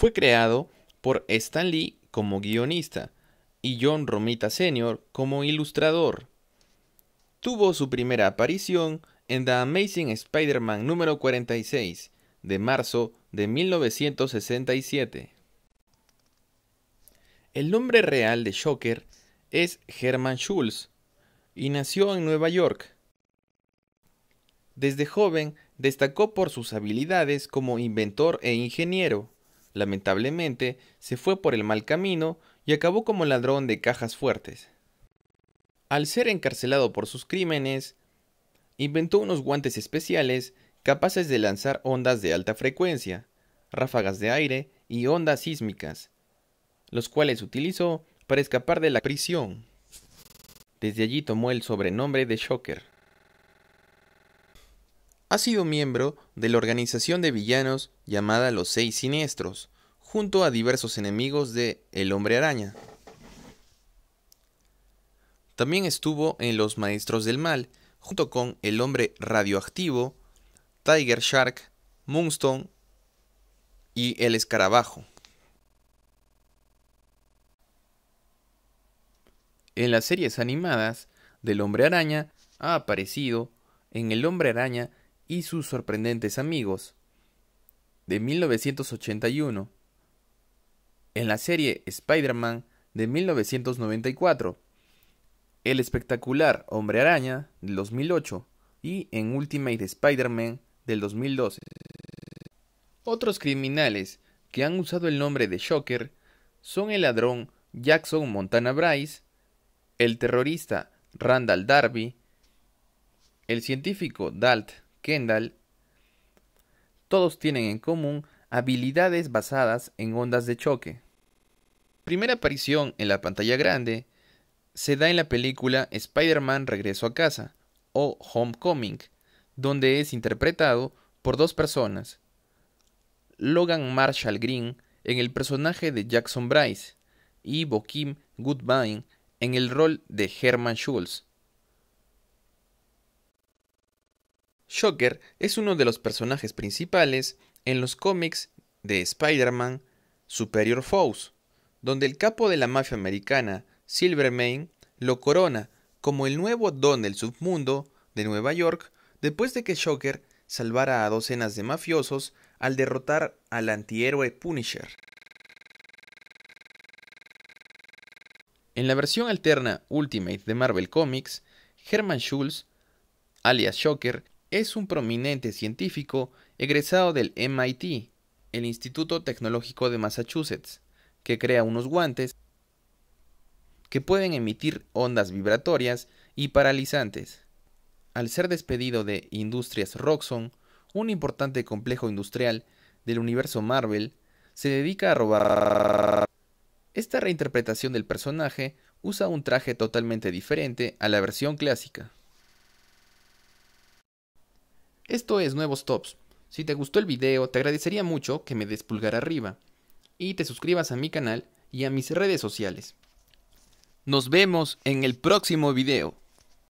Fue creado por Stan Lee como guionista y John Romita Sr. como ilustrador. Tuvo su primera aparición en The Amazing Spider-Man número 46 de marzo de 1967. El nombre real de Shocker es Herman Schulz y nació en Nueva York. Desde joven destacó por sus habilidades como inventor e ingeniero. Lamentablemente, se fue por el mal camino y acabó como ladrón de cajas fuertes. Al ser encarcelado por sus crímenes, inventó unos guantes especiales capaces de lanzar ondas de alta frecuencia, ráfagas de aire y ondas sísmicas, los cuales utilizó para escapar de la prisión. Desde allí tomó el sobrenombre de Shocker. Ha sido miembro de la organización de villanos llamada Los Seis Siniestros, junto a diversos enemigos de El Hombre Araña. También estuvo en Los Maestros del Mal, junto con El Hombre Radioactivo, Tiger Shark, Moonstone y El Escarabajo. En las series animadas del Hombre Araña ha aparecido en El Hombre Araña y sus sorprendentes amigos de 1981, en la serie Spider-Man de 1994, el espectacular Hombre Araña de 2008 y en Ultimate Spider-Man del 2012. Otros criminales que han usado el nombre de Shocker son el ladrón Jackson Montana Bryce, el terrorista Randall Darby, el científico Dalt Kendall, todos tienen en común habilidades basadas en ondas de choque. Primera aparición en la pantalla grande se da en la película Spider-Man Regreso a casa o Homecoming, donde es interpretado por dos personas, Logan Marshall Green en el personaje de Jackson Bryce y Bokim Goodbine en el rol de Herman Schulz. Shocker es uno de los personajes principales en los cómics de Spider-Man Superior Foes, donde el capo de la mafia americana, Silvermane, lo corona como el nuevo don del submundo de Nueva York después de que Shocker salvara a docenas de mafiosos al derrotar al antihéroe Punisher. En la versión alterna Ultimate de Marvel Comics, Herman Schulz, alias Shocker, es un prominente científico egresado del MIT, el Instituto Tecnológico de Massachusetts, que crea unos guantes que pueden emitir ondas vibratorias y paralizantes. Al ser despedido de Industrias Roxxon, un importante complejo industrial del universo Marvel, se dedica a robar... Esta reinterpretación del personaje usa un traje totalmente diferente a la versión clásica. Esto es Nuevos Tops. Si te gustó el video, te agradecería mucho que me des pulgar arriba y te suscribas a mi canal y a mis redes sociales. Nos vemos en el próximo video.